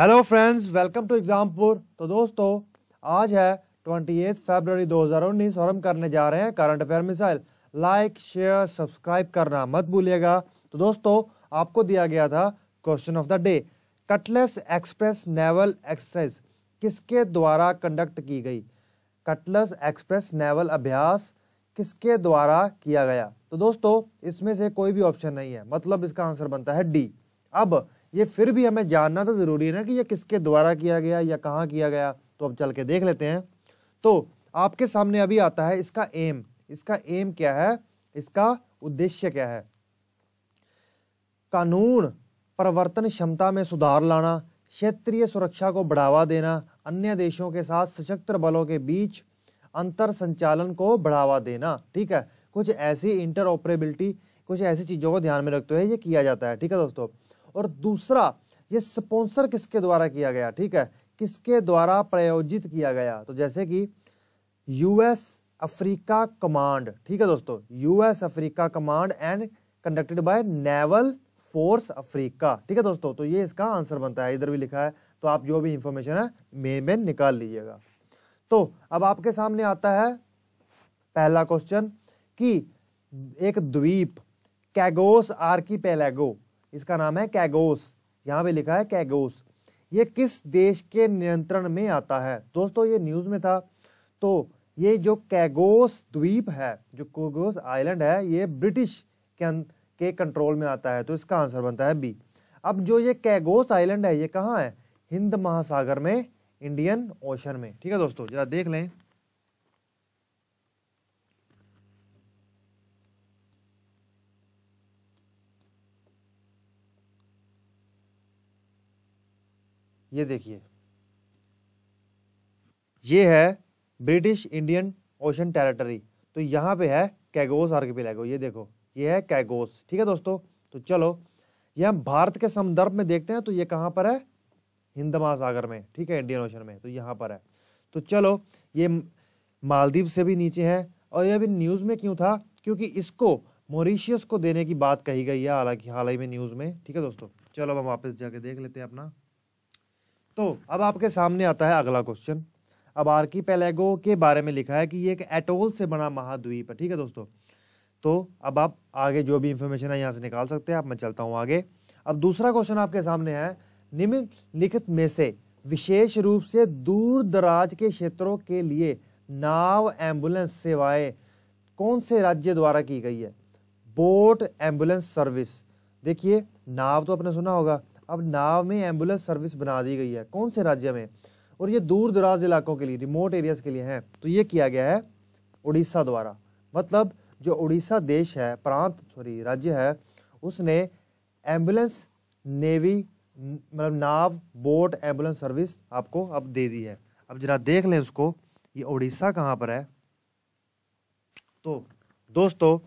hello friends welcome to Exampur तो दोस्तों आज है ट्वेंटी एथ फेबररी दो और हम करने जा रहे हैं करंट अफेयर मिसाइल लाइक शेयर सब्सक्राइब करना मत भूलिएगा तो दोस्तों आपको दिया गया था question of the day Cutlass Express naval exercise किसके द्वारा कंडक्ट की गई कटलेस एक्सप्रेस नेवल अभ्यास किसके द्वारा किया गया तो दोस्तों इसमें से कोई भी ऑप्शन नहीं है मतलब इसका आंसर बनता है डी अब ये फिर भी हमें जानना तो ज़रूरी है ना कि यह किसके द्वारा किया गया या कहाँ किया गया तो अब चल के देख लेते हैं तो आपके सामने अभी आता है इसका एम इसका एम क्या है इसका उद्देश्य क्या है कानून प्रवर्तन क्षमता में सुधार लाना क्षेत्रीय सुरक्षा को बढ़ावा देना अन्य देशों के साथ सशक्त बलों के बीच अंतर संचालन को बढ़ावा देना ठीक है कुछ ऐसी इंटर ऑपरेबिलिटी कुछ ऐसी चीज़ों को ध्यान में रखते हुए ये किया जाता है ठीक है दोस्तों और दूसरा ये स्पॉन्सर किसके द्वारा किया गया ठीक है किसके द्वारा प्रायोजित किया गया तो जैसे कि यूएस अफ्रीका कमांड ठीक है दोस्तों US Africa command and conducted by naval force Africa ठीक है दोस्तों तो ये इसका आंसर बनता है इधर भी लिखा है तो आप जो भी इंफॉर्मेशन है मेन मेन निकाल लीजिएगा तो अब आपके सामने आता है पहला क्वेश्चन कि एक द्वीप कैगोस आर पेलेगो इसका नाम है कैगोस यहाँ पे लिखा है कैगोस ये किस देश के नियंत्रण में आता है दोस्तों ये न्यूज में था तो ये जो कैगोस द्वीप है जो कोगोस आइलैंड है ये ब्रिटिश के अं-, के कंट्रोल में आता है तो इसका आंसर बनता है बी अब जो ये कैगोस आइलैंड है ये कहाँ है हिंद महासागर में इंडियन ओशन में ठीक है दोस्तों जरा देख लें ये देखिए ये है ब्रिटिश इंडियन ओशन टेरिटरी तो यहाँ पे है कैगोस आर्किपेलागो ये देखो ये है कैगोस ठीक है दोस्तों तो चलो ये हम भारत के संदर्भ में देखते हैं तो ये कहाँ पर है हिंद महासागर में ठीक है इंडियन ओशन में तो यहाँ पर है तो चलो ये मालदीव से भी नीचे है और यह अभी न्यूज़ में क्यों था क्योंकि इसको मोरिशियस को देने की बात कही गई है हालांकि हाल ही में न्यूज़ में ठीक है दोस्तों चलो हम वापस जाके देख लेते हैं अपना तो अब आपके सामने आता है अगला क्वेश्चन अब आर्की पेलेगो के बारे में लिखा है कि ये एक एटोल से बना महाद्वीप है ठीक है दोस्तों तो अब आप आगे जो भी इंफॉर्मेशन है यहाँ से निकाल सकते हैं आप मैं चलता हूँ आगे अब दूसरा क्वेश्चन आपके सामने है निम्नलिखित में से विशेष रूप से दूर दराज के क्षेत्रों के लिए नाव एम्बुलेंस सेवाएं कौन से राज्य द्वारा की गई है बोट एम्बुलेंस सर्विस देखिए नाव तो आपने सुना होगा अब नाव में एम्बुलेंस सर्विस बना दी गई है कौन से राज्य में और ये दूर दराज इलाकों के लिए रिमोट एरियाज के लिए हैं तो ये किया गया है उड़ीसा द्वारा मतलब जो उड़ीसा देश है प्रांत सॉरी राज्य है उसने एम्बुलेंस नेवी मतलब नाव बोट एम्बुलेंस सर्विस आपको अब दे दी है अब जरा देख लें उसको ये उड़ीसा कहाँ पर है तो दोस्तों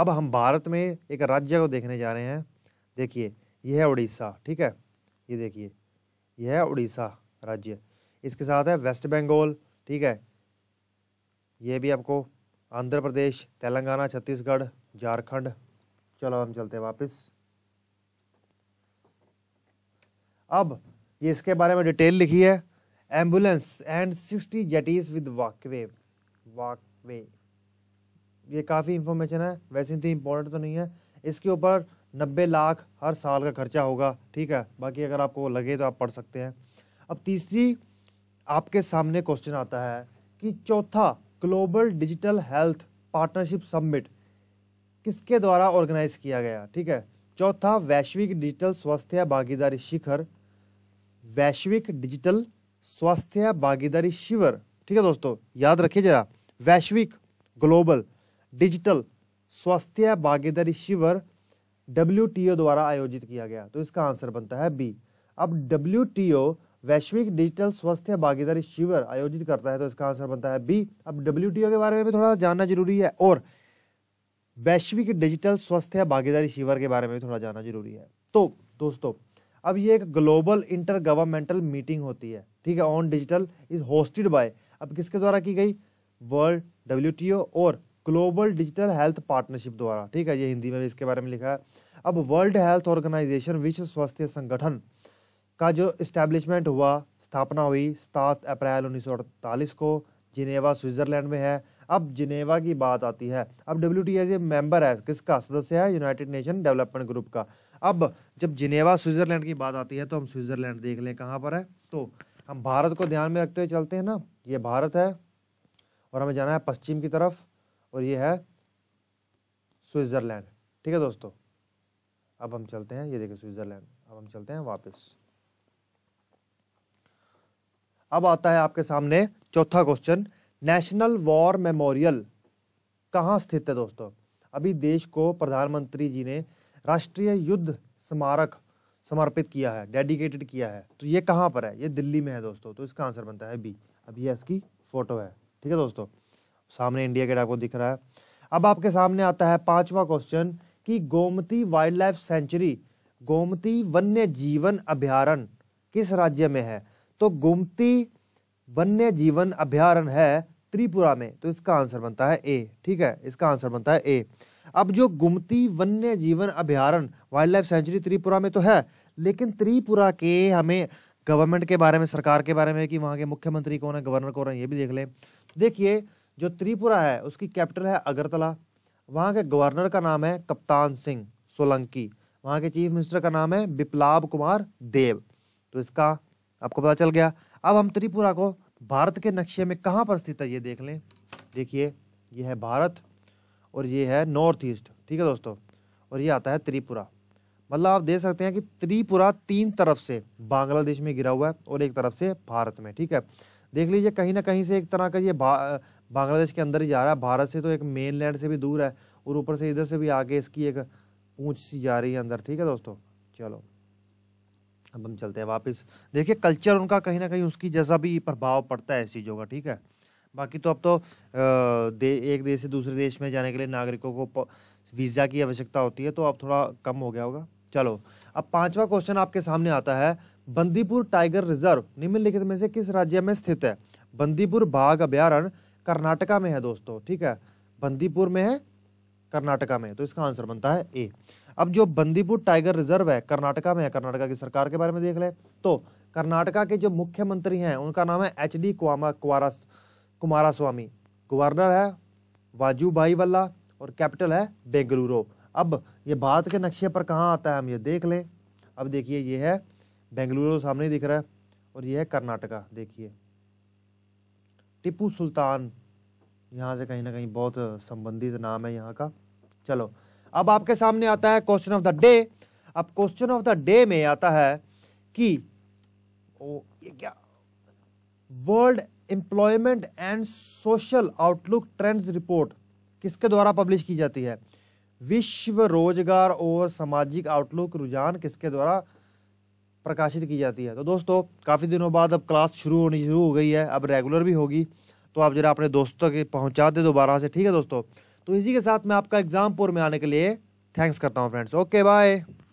अब हम भारत में एक राज्य को देखने जा रहे हैं देखिए यह है उड़ीसा ठीक है ये देखिए यह है उड़ीसा राज्य इसके साथ है वेस्ट बंगाल ठीक है ये भी आपको आंध्र प्रदेश तेलंगाना छत्तीसगढ़ झारखंड चलो हम चलते हैं वापस अब ये इसके बारे में डिटेल लिखी है ambulance and sixty jetties with walkway walkway ये काफ़ी इंफॉर्मेशन है वैसे इतनी इम्पोर्टेंट तो नहीं है इसके ऊपर नब्बे लाख हर साल का खर्चा होगा ठीक है बाकी अगर आपको लगे तो आप पढ़ सकते हैं अब तीसरी आपके सामने क्वेश्चन आता है कि चौथा global digital health partnership summit किसके द्वारा ऑर्गेनाइज किया गया ठीक है चौथा वैश्विक डिजिटल स्वास्थ्य भागीदारी शिखर वैश्विक डिजिटल स्वास्थ्य भागीदारी शिविर ठीक है दोस्तों याद रखिए जरा वैश्विक ग्लोबल डिजिटल स्वास्थ्य भागीदारी शिविर डब्ल्यू द्वारा आयोजित किया गया तो इसका आंसर बनता है बी अब डब्ल्यू वैश्विक डिजिटल स्वास्थ्य भागीदारी शिविर आयोजित करता है तो इसका आंसर बनता है बी अब डब्ल्यू के बारे में भी थोड़ा जानना जरूरी है और वैश्विक डिजिटल स्वास्थ्य भागीदारी शिविर के बारे में भी थोड़ा जानना जरूरी है तो दोस्तों अब ये एक ग्लोबल इंटर गवर्नमेंटल मीटिंग होती है ठीक है on digital is hosted by अब किसके द्वारा की गई वर्ल्ड डब्ल्यू और ग्लोबल डिजिटल हेल्थ पार्टनरशिप द्वारा ठीक है ये हिंदी में भी इसके बारे में लिखा है अब वर्ल्ड हेल्थ ऑर्गेनाइजेशन विश्व स्वास्थ्य संगठन का जो इस्टेब्लिशमेंट हुआ स्थापना हुई सात अप्रैल उन्नीस को जिनेवा स्विट्जरलैंड में है अब जिनेवा की बात आती है अब डब्ल्यू टी ए मेंबर है किसका सदस्य है यूनाइटेड नेशन डेवलपमेंट ग्रुप का अब जब जिनेवा स्विट्जरलैंड की बात आती है तो हम स्विट्जरलैंड देख लें कहाँ पर है तो हम भारत को ध्यान में रखते हुए चलते हैं ना ये भारत है और हमें जाना है पश्चिम की तरफ और ये है स्विट्ज़रलैंड ठीक है दोस्तों अब हम चलते हैं ये देखिए स्विट्ज़रलैंड अब हम चलते हैं वापस अब आता है आपके सामने चौथा क्वेश्चन नेशनल वॉर मेमोरियल कहाँ स्थित है दोस्तों अभी देश को प्रधानमंत्री जी ने राष्ट्रीय युद्ध स्मारक समर्पित किया है डेडिकेटेड किया है तो ये कहाँ पर है ये दिल्ली में है दोस्तों तो इसका आंसर बनता है बी अब ये इसकी फोटो है ठीक है दोस्तों सामने इंडिया गेट आपको दिख रहा है अब आपके सामने आता है पांचवा क्वेश्चन कि Gomti wildlife sanctuary Gomti वन्य जीवन अभ्यारण किस राज्य में है तो गोमती वन्य जीवन अभ्यारण है त्रिपुरा में तो इसका आंसर बनता है ए ठीक है इसका आंसर बनता है ए अब जो गुमती वन्य जीवन अभ्यारण वाइल्ड लाइफ सेंचुरी त्रिपुरा में तो है लेकिन त्रिपुरा के हमें गवर्नमेंट के बारे में सरकार के बारे में कि वहाँ के मुख्यमंत्री कौन है गवर्नर कौन है ये भी देख लें देखिए जो त्रिपुरा है उसकी कैपिटल है अगरतला वहाँ के गवर्नर का नाम है कप्तान सिंह सोलंकी वहाँ के चीफ मिनिस्टर का नाम है बिप्लाब कुमार देव तो इसका आपको पता चल गया अब हम त्रिपुरा को भारत के नक्शे में कहाँ पर स्थित है ये देख लें देखिए ये है भारत और ये है नॉर्थ ईस्ट ठीक है दोस्तों और ये आता है त्रिपुरा मतलब आप देख सकते हैं कि त्रिपुरा तीन तरफ से बांग्लादेश में गिरा हुआ है और एक तरफ से भारत में ठीक है देख लीजिए कहीं ना कहीं से एक तरह का ये बांग्लादेश के अंदर ही जा रहा है भारत से तो एक मेन लैंड से भी दूर है और ऊपर से इधर से भी आगे इसकी एक पूँछ सी जा रही है अंदर ठीक है दोस्तों चलो अब हम चलते हैं वापस देखिए कल्चर उनका कहीं ना कहीं उसकी जैसा भी प्रभाव पड़ता है इस चीज़ों का ठीक है बाकी तो अब तो दे, एक देश से दूसरे देश में जाने के लिए नागरिकों को वीज़ा की आवश्यकता होती है तो अब थोड़ा कम हो गया होगा चलो अब पांचवा क्वेश्चन आपके सामने आता है बंदीपुर टाइगर रिजर्व निम्नलिखित में से किस राज्य में स्थित है बंदीपुर बाघ अभ्यारण्य कर्नाटका में है दोस्तों ठीक है बंदीपुर में है कर्नाटका में तो इसका आंसर बनता है ए अब जो बंदीपुर टाइगर रिजर्व है कर्नाटका में है कर्नाटका की सरकार के बारे में देख लें तो कर्नाटका के जो मुख्यमंत्री हैं उनका नाम है H D Kumara Kumara Swamy governor है भाई वल्ला और कैपिटल है बेंगलुरु अब ये भारत के नक्शे पर कहाँ आता है हम ये देख लें अब देखिए ये है बेंगलुरु सामने दिख रहा है और ये है कर्नाटका देखिए टिपू सुल्तान यहाँ से कहीं ना कहीं बहुत संबंधित नाम है यहाँ का चलो अब आपके सामने आता है क्वेश्चन ऑफ द डे अब क्वेश्चन ऑफ द डे में आता है कि ओ ये क्या world employment and social outlook trends report किसके द्वारा पब्लिश की जाती है विश्व रोजगार और सामाजिक आउटलुक रुझान किसके द्वारा प्रकाशित की जाती है तो दोस्तों काफ़ी दिनों बाद अब क्लास शुरू होनी शुरू हो गई है अब रेगुलर भी होगी तो आप जरा अपने दोस्तों के पहुँचा दे दोबारा से ठीक है दोस्तों तो इसी के साथ मैं आपका एग्ज़ाम में आने के लिए थैंक्स करता हूँ फ्रेंड्स ओके बाय